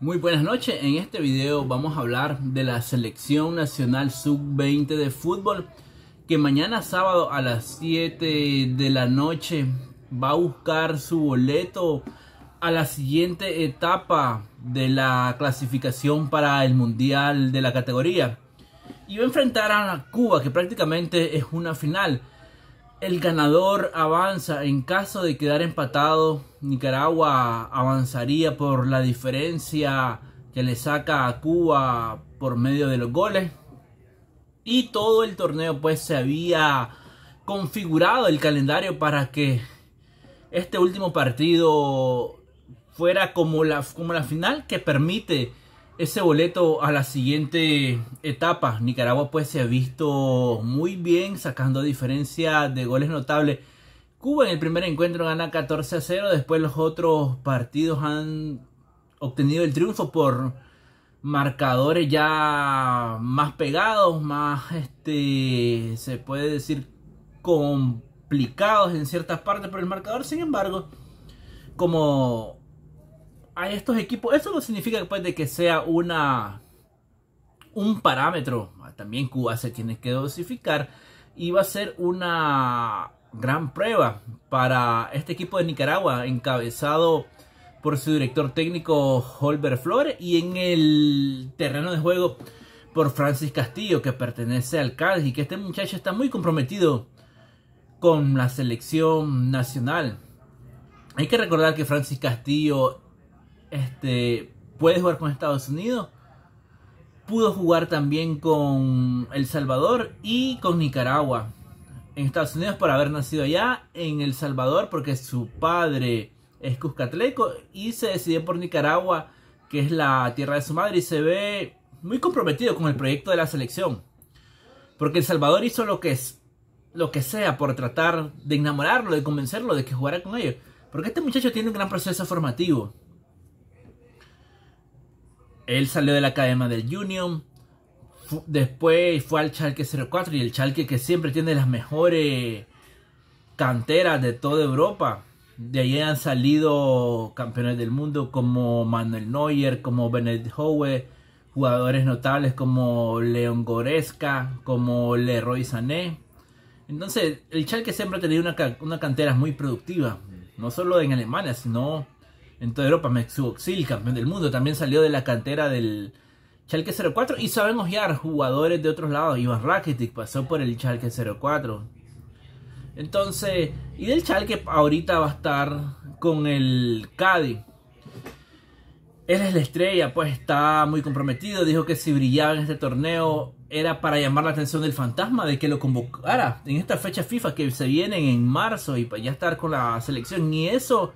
Muy buenas noches, en este video vamos a hablar de la selección nacional sub-20 de fútbol que mañana sábado a las 7 de la noche va a buscar su boleto a la siguiente etapa de la clasificación para el mundial de la categoría y va a enfrentar a Cuba que prácticamente es una final el ganador avanza. En caso de quedar empatado, Nicaragua avanzaría por la diferencia que le saca a Cuba por medio de los goles. Y todo el torneo pues se había configurado el calendario para que este último partido fuera como la, como la final que permite ese boleto a la siguiente etapa. Nicaragua pues se ha visto muy bien sacando diferencia de goles notables. Cuba en el primer encuentro gana 14 a 0, después los otros partidos han obtenido el triunfo por marcadores ya más pegados, más este se puede decir complicados en ciertas partes por el marcador. Sin embargo, como a estos equipos, eso no significa pues, de que sea una un parámetro. Ah, también Cuba se tiene que dosificar y va a ser una gran prueba para este equipo de Nicaragua encabezado por su director técnico Holber Flores y en el terreno de juego por Francis Castillo que pertenece al Cádiz y que este muchacho está muy comprometido con la selección nacional. Hay que recordar que Francis Castillo este, puede jugar con Estados Unidos. Pudo jugar también con El Salvador y con Nicaragua. En Estados Unidos por haber nacido allá. En El Salvador porque su padre es cuscatleco. Y se decidió por Nicaragua, que es la tierra de su madre. Y se ve muy comprometido con el proyecto de la selección. Porque El Salvador hizo lo que es lo que sea por tratar de enamorarlo, de convencerlo de que jugara con ellos. Porque este muchacho tiene un gran proceso formativo él salió de la academia del Union. después fue al Chalke 04 y el Chalke que siempre tiene las mejores canteras de toda Europa. De ahí han salido campeones del mundo como Manuel Neuer, como Benedict Howe, jugadores notables como Leon Goretzka, como Leroy Sané. Entonces, el Chalke siempre ha tenido una, una cantera muy productiva, no solo en Alemania, sino en toda Europa. Sil, campeón del mundo, también salió de la cantera del Chalke 04. Y sabemos ya, jugadores de otros lados. Iván Rakitic pasó por el Chalke 04. Entonces, y del Chalke ahorita va a estar con el Cádiz. Él es la estrella, pues está muy comprometido. Dijo que si brillaba en este torneo era para llamar la atención del fantasma de que lo convocara en esta fecha FIFA que se viene en marzo y para ya estar con la selección. Y eso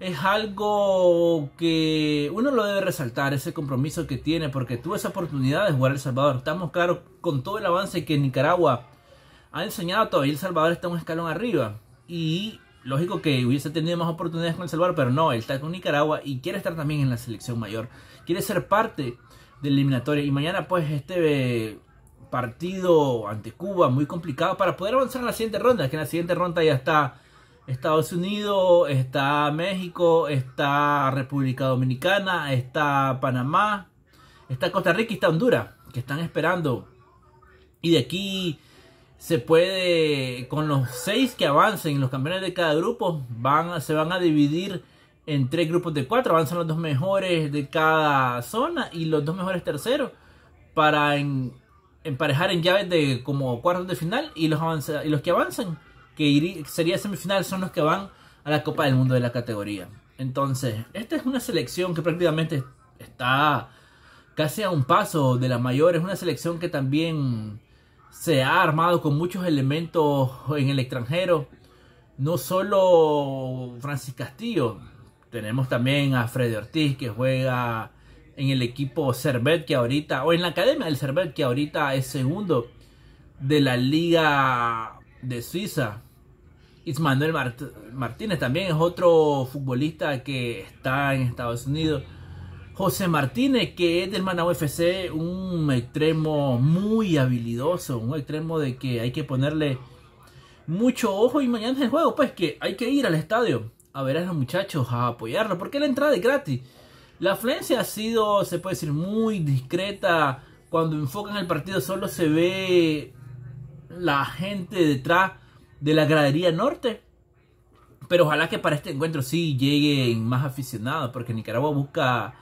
es algo que uno lo debe resaltar, ese compromiso que tiene, porque tuvo esa oportunidad de jugar El Salvador. Estamos claros con todo el avance que Nicaragua ha enseñado, todavía El Salvador está un escalón arriba. Y lógico que hubiese tenido más oportunidades con El Salvador, pero no, él está con Nicaragua y quiere estar también en la selección mayor. Quiere ser parte del eliminatorio Y mañana pues este partido ante Cuba muy complicado para poder avanzar a la siguiente ronda, que en la siguiente ronda ya está Estados Unidos, está México, está República Dominicana, está Panamá, está Costa Rica y está Honduras, que están esperando. Y de aquí se puede, con los seis que avancen, los campeones de cada grupo, van, se van a dividir en tres grupos de cuatro. Avanzan los dos mejores de cada zona y los dos mejores terceros para emparejar en llaves de como cuartos de final y los, y los que avanzan que sería semifinal son los que van a la Copa del Mundo de la categoría. Entonces, esta es una selección que prácticamente está casi a un paso de la mayor. Es una selección que también se ha armado con muchos elementos en el extranjero. No solo Francis Castillo, tenemos también a Freddy Ortiz que juega en el equipo Cervet que ahorita, o en la academia del Cervet que ahorita es segundo de la liga de Suiza. Ismanuel Manuel Martínez también es otro futbolista que está en Estados Unidos. José Martínez, que es del Managua FC, un extremo muy habilidoso, un extremo de que hay que ponerle mucho ojo y mañana es el juego, pues que hay que ir al estadio a ver a los muchachos, a apoyarlos, porque la entrada es gratis. La afluencia ha sido, se puede decir, muy discreta. Cuando enfocan el partido solo se ve la gente detrás de la gradería norte. Pero ojalá que para este encuentro sí lleguen más aficionados, porque Nicaragua busca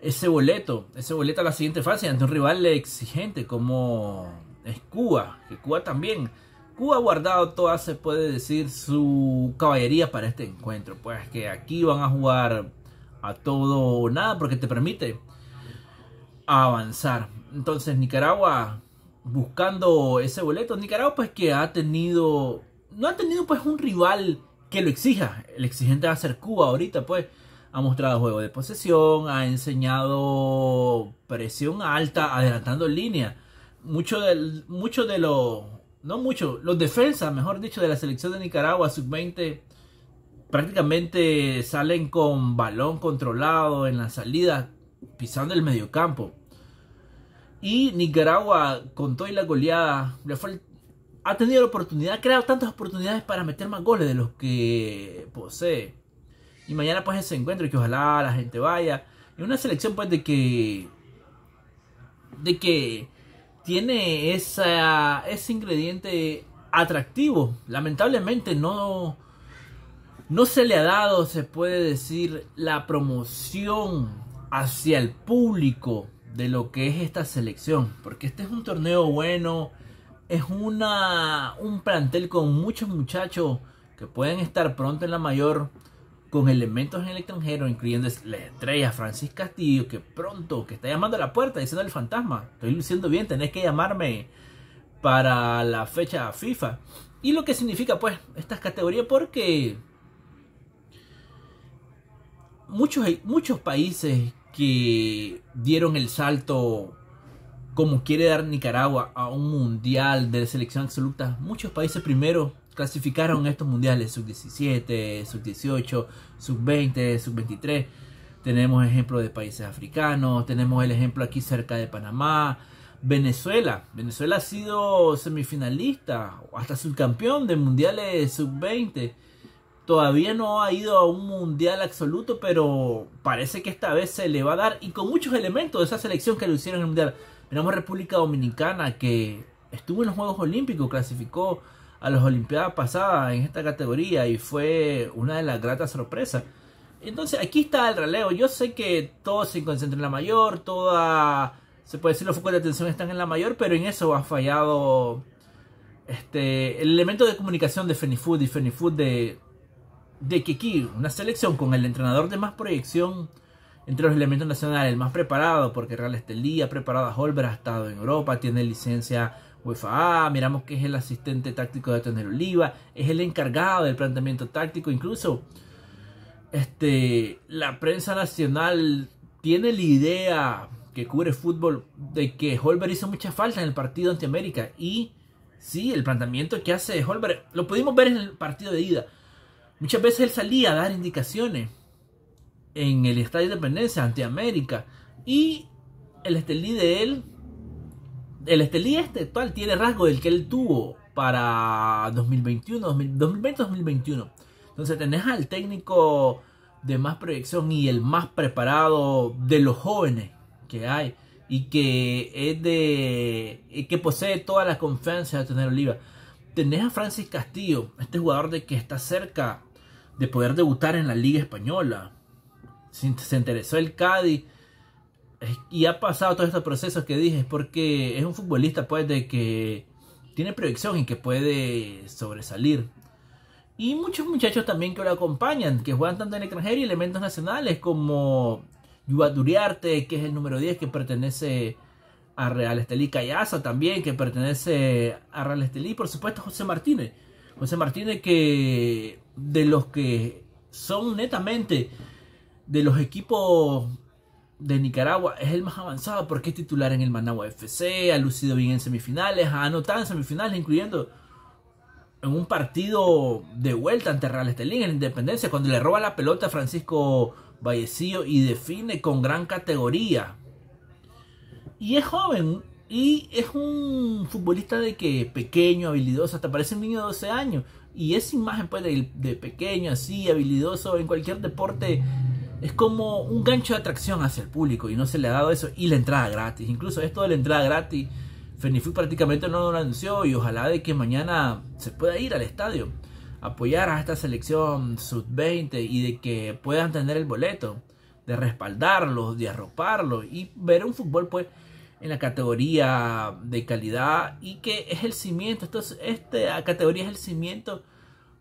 ese boleto, ese boleto a la siguiente fase ante un rival exigente como es Cuba, que Cuba también. Cuba ha guardado toda, se puede decir, su caballería para este encuentro. Pues que aquí van a jugar a todo o nada porque te permite avanzar. Entonces Nicaragua buscando ese boleto. Nicaragua, pues que ha tenido, no ha tenido pues un rival que lo exija. El exigente va a ser Cuba ahorita, pues. Ha mostrado juego de posesión, ha enseñado presión alta, adelantando línea. Mucho, del, mucho de los, no mucho, los defensas, mejor dicho, de la selección de Nicaragua sub-20 prácticamente salen con balón controlado en la salida, pisando el mediocampo. Y Nicaragua, con toda la goleada, ha tenido la oportunidad, ha creado tantas oportunidades para meter más goles de los que posee. Y mañana pues ese encuentro que ojalá la gente vaya. Es una selección pues de que... De que tiene ese ingrediente atractivo. Lamentablemente no, no se le ha dado, se puede decir, la promoción hacia el público de lo que es esta selección, porque este es un torneo bueno, es una, un plantel con muchos muchachos que pueden estar pronto en la mayor, con elementos en el extranjero, incluyendo la estrella Francis Castillo, que pronto, que está llamando a la puerta diciendo el fantasma, estoy luciendo bien, tenés que llamarme para la fecha FIFA. Y lo que significa pues estas categorías porque muchos, muchos países que dieron el salto como quiere dar Nicaragua a un mundial de selección absoluta. Muchos países primero clasificaron estos mundiales, sub-17, sub-18, sub-20, sub-23. Tenemos ejemplo de países africanos, tenemos el ejemplo aquí cerca de Panamá, Venezuela. Venezuela ha sido semifinalista, hasta subcampeón de mundiales sub-20. Todavía no ha ido a un mundial absoluto, pero parece que esta vez se le va a dar y con muchos elementos de esa selección que lo hicieron en el mundial. tenemos República Dominicana que estuvo en los Juegos Olímpicos, clasificó a las Olimpiadas pasadas en esta categoría y fue una de las gratas sorpresas. Entonces aquí está el relevo. Yo sé que todo se concentra en la mayor, toda se puede decir los focos de atención están en la mayor, pero en eso ha fallado este el elemento de comunicación de Fenifood y Fenifood de de Kikir, una selección con el entrenador de más proyección entre los elementos nacionales, el más preparado, porque Real Estelí ha preparado a Holber, ha estado en Europa, tiene licencia UEFA miramos que es el asistente táctico de Tener Oliva, es el encargado del planteamiento táctico, incluso este, la prensa nacional tiene la idea que cubre fútbol de que Holber hizo mucha falta en el partido ante América y sí, el planteamiento que hace Holber lo pudimos ver en el partido de ida Muchas veces él salía a dar indicaciones en el Estadio de Independencia ante América. Y el estelí de él, el estelí este actual tiene rasgo del que él tuvo para 2021, 2020-2021. Entonces tenés al técnico de más proyección y el más preparado de los jóvenes que hay y que es de que posee toda la confianza de tener Oliva. Tenés a Francis Castillo, este jugador de que está cerca de poder debutar en la Liga Española. Se, interesó el Cádiz y ha pasado todos estos procesos que dije, porque es un futbolista pues de que tiene proyección y que puede sobresalir. Y muchos muchachos también que lo acompañan, que juegan tanto en el extranjero y elementos nacionales como Yuba Duriarte, que es el número 10 que pertenece a Real Estelí, Callaza también que pertenece a Real Estelí, y por supuesto José Martínez. José Martínez que de los que son netamente de los equipos de Nicaragua es el más avanzado porque es titular en el Managua FC, ha lucido bien en semifinales, ha anotado en semifinales, incluyendo en un partido de vuelta ante Real Estelín en Independencia, cuando le roba la pelota a Francisco Vallecillo y define con gran categoría. Y es joven y es un futbolista de que pequeño, habilidoso, hasta parece un niño de 12 años. Y esa imagen pues de, pequeño, así, habilidoso en cualquier deporte, es como un gancho de atracción hacia el público y no se le ha dado eso. Y la entrada gratis, incluso esto de la entrada gratis, Fenifu prácticamente no lo anunció y ojalá de que mañana se pueda ir al estadio, apoyar a esta selección sub-20 y de que puedan tener el boleto, de respaldarlos, de arroparlos y ver un fútbol pues en la categoría de calidad y que es el cimiento. Entonces, esta categoría es el cimiento,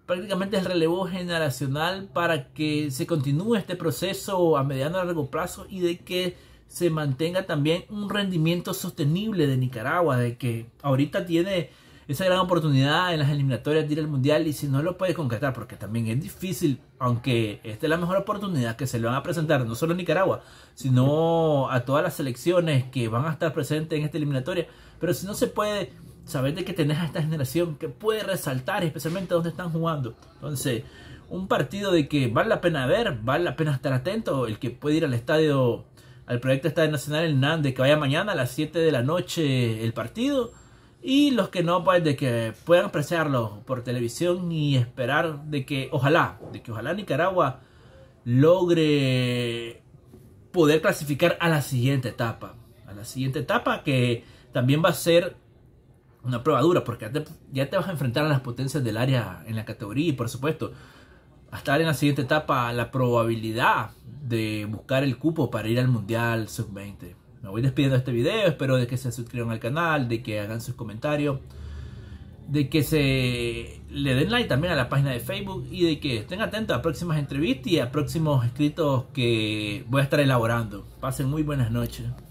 prácticamente el relevo generacional para que se continúe este proceso a mediano y largo plazo y de que se mantenga también un rendimiento sostenible de Nicaragua, de que ahorita tiene esa gran oportunidad en las eliminatorias de ir al mundial y si no lo puede concretar, porque también es difícil, aunque esta es la mejor oportunidad que se le van a presentar no solo a Nicaragua, sino a todas las selecciones que van a estar presentes en esta eliminatoria, pero si no se puede, saber de que tenés a esta generación que puede resaltar especialmente donde están jugando. Entonces, un partido de que vale la pena ver, vale la pena estar atento, el que puede ir al estadio al proyecto Estadio Nacional el de que vaya mañana a las 7 de la noche el partido. Y los que no, pueden, de que puedan apreciarlo por televisión y esperar de que ojalá, de que ojalá Nicaragua logre poder clasificar a la siguiente etapa. A la siguiente etapa que también va a ser una prueba dura porque ya te, ya te vas a enfrentar a las potencias del área en la categoría y por supuesto hasta estar en la siguiente etapa la probabilidad de buscar el cupo para ir al Mundial Sub-20 me voy despidiendo de este video, espero de que se suscriban al canal, de que hagan sus comentarios, de que se le den like también a la página de Facebook y de que estén atentos a próximas entrevistas y a próximos escritos que voy a estar elaborando. Pasen muy buenas noches.